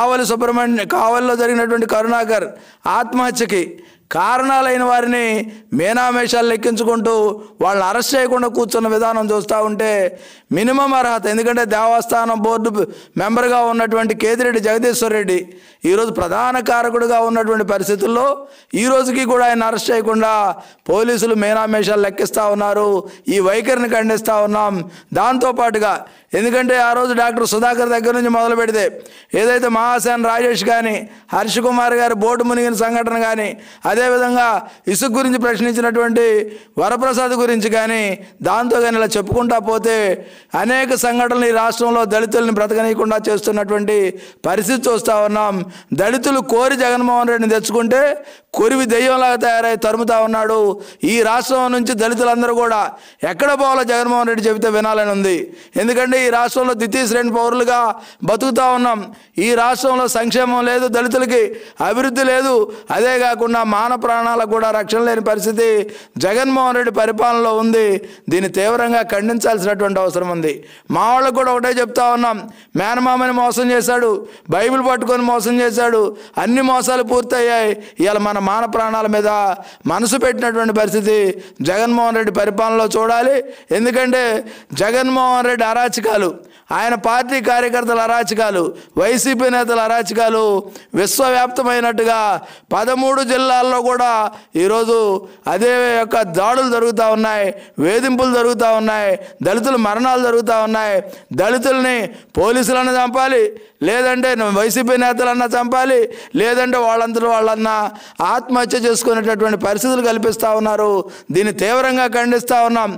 కావలి సుబ్రహ్మణ్య కావల్లో జరిగినటువంటి కరుణాకర్ ఆత్మహత్యకి కారణాలైన వారిని మేనామేషాలు లెక్కించుకుంటూ వాళ్ళని అరెస్ట్ చేయకుండా కూర్చున్న విధానం చూస్తూ ఉంటే మినిమం అర్హత ఎందుకంటే దేవస్థానం బోర్డు మెంబర్గా ఉన్నటువంటి కేతిరెడ్డి జగదీశ్వర్ రెడ్డి ఈరోజు ప్రధాన కారకుడుగా ఉన్నటువంటి పరిస్థితుల్లో ఈ రోజుకి కూడా ఆయన అరెస్ట్ చేయకుండా పోలీసులు మేనామేషాలు లెక్కిస్తూ ఉన్నారు ఈ వైఖరిని ఖండిస్తూ ఉన్నాం దాంతోపాటుగా ఎందుకంటే ఆ రోజు డాక్టర్ సుధాకర్ దగ్గర నుంచి మొదలు పెడితే ఏదైతే మహాసేన రాజేష్ కానీ హర్ష్ కుమార్ గారి బోటు మునిగిన సంఘటన కానీ అదేవిధంగా ఇసుక గురించి ప్రశ్నించినటువంటి వరప్రసాద్ గురించి కానీ దాంతో కానీ ఇలా చెప్పుకుంటా పోతే అనేక సంఘటనలు ఈ రాష్ట్రంలో దళితుల్ని బ్రతకనీయకుండా చేస్తున్నటువంటి పరిస్థితి చూస్తూ ఉన్నాం దళితులు కోరి జగన్మోహన్ రెడ్డిని తెచ్చుకుంటే కొరివి దెయ్యంలాగా తయారై తరుముతా ఉన్నాడు ఈ రాష్ట్రం నుంచి దళితులందరూ కూడా ఎక్కడ పోవాలో జగన్మోహన్ రెడ్డి చెబితే వినాలని ఉంది ఎందుకంటే ఈ రాష్ట్రంలో ద్వితీయ శ్రేణి పౌరులుగా బతుకుతా ఉన్నాం ఈ రాష్ట్రంలో సంక్షేమం లేదు దళితులకి అభివృద్ధి లేదు అదే కాకుండా మా మాన ప్రాణాలకు కూడా రక్షణ లేని పరిస్థితి జగన్మోహన్ రెడ్డి పరిపాలనలో ఉంది దీన్ని తీవ్రంగా ఖండించాల్సినటువంటి అవసరం ఉంది మా వాళ్ళకు కూడా ఒకటే చెప్తా ఉన్నాం మేనమామని మోసం చేశాడు బైబిల్ పట్టుకొని మోసం చేశాడు అన్ని మోసాలు పూర్తయ్యాయి ఇవాళ మన మాన ప్రాణాల మీద మనసు పెట్టినటువంటి పరిస్థితి జగన్మోహన్ రెడ్డి పరిపాలనలో చూడాలి ఎందుకంటే జగన్మోహన్ రెడ్డి అరాచకాలు ఆయన పార్టీ కార్యకర్తల అరాచకాలు వైసీపీ నేతల అరాచకాలు విశ్వవ్యాప్తమైనట్టుగా పదమూడు జిల్లాల్లో కూడా ఈరోజు అదే యొక్క దాడులు జరుగుతూ ఉన్నాయి వేధింపులు జరుగుతూ ఉన్నాయి దళితుల మరణాలు జరుగుతూ ఉన్నాయి దళితుల్ని పోలీసులను చంపాలి లేదంటే వైసీపీ నేతలన్నా చంపాలి లేదంటే వాళ్ళంతా వాళ్ళన్నా ఆత్మహత్య చేసుకునేటటువంటి పరిస్థితులు కల్పిస్తూ ఉన్నారు దీన్ని తీవ్రంగా ఖండిస్తూ ఉన్నాం